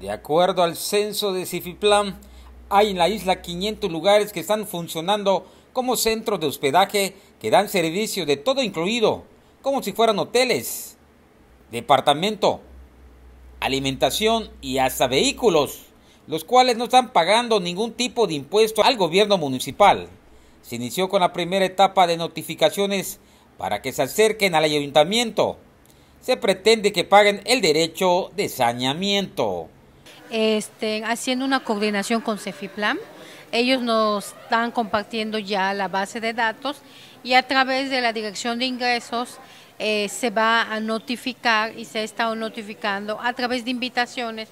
De acuerdo al censo de Cifiplan, hay en la isla 500 lugares que están funcionando como centros de hospedaje que dan servicio de todo incluido, como si fueran hoteles, departamento, alimentación y hasta vehículos, los cuales no están pagando ningún tipo de impuesto al gobierno municipal. Se inició con la primera etapa de notificaciones para que se acerquen al ayuntamiento. Se pretende que paguen el derecho de saneamiento. Este, haciendo una coordinación con Cefiplan. Ellos nos están compartiendo ya la base de datos y a través de la dirección de ingresos eh, se va a notificar y se ha estado notificando a través de invitaciones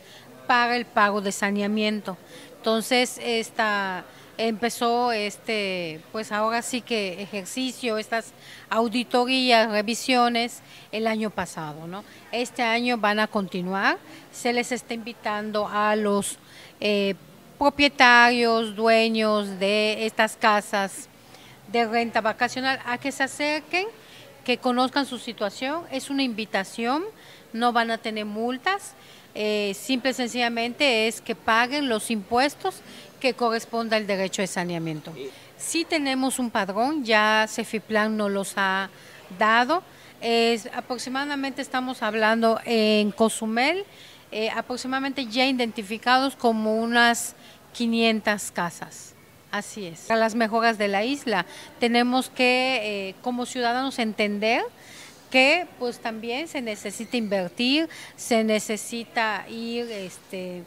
para el pago de saneamiento. Entonces, esta empezó este, pues ahora sí que ejercicio, estas auditorías, revisiones el año pasado, ¿no? Este año van a continuar, se les está invitando a los eh, propietarios, dueños de estas casas de renta vacacional a que se acerquen, que conozcan su situación, es una invitación no van a tener multas, eh, simple y sencillamente es que paguen los impuestos que corresponda al derecho de saneamiento. Si tenemos un padrón, ya Cefiplan nos los ha dado, aproximadamente estamos hablando en Cozumel, eh, aproximadamente ya identificados como unas 500 casas. Así es. Para las mejoras de la isla tenemos que, eh, como ciudadanos, entender que pues también se necesita invertir, se necesita ir este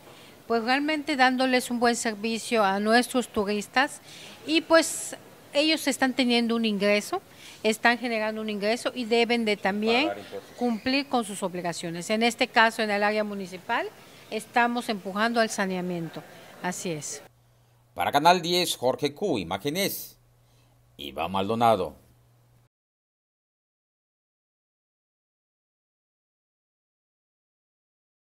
pues realmente dándoles un buen servicio a nuestros turistas y pues ellos están teniendo un ingreso, están generando un ingreso y deben de también cumplir con sus obligaciones. En este caso, en el área municipal, estamos empujando al saneamiento. Así es. Para Canal 10, Jorge Q, Imágenes, Iván Maldonado.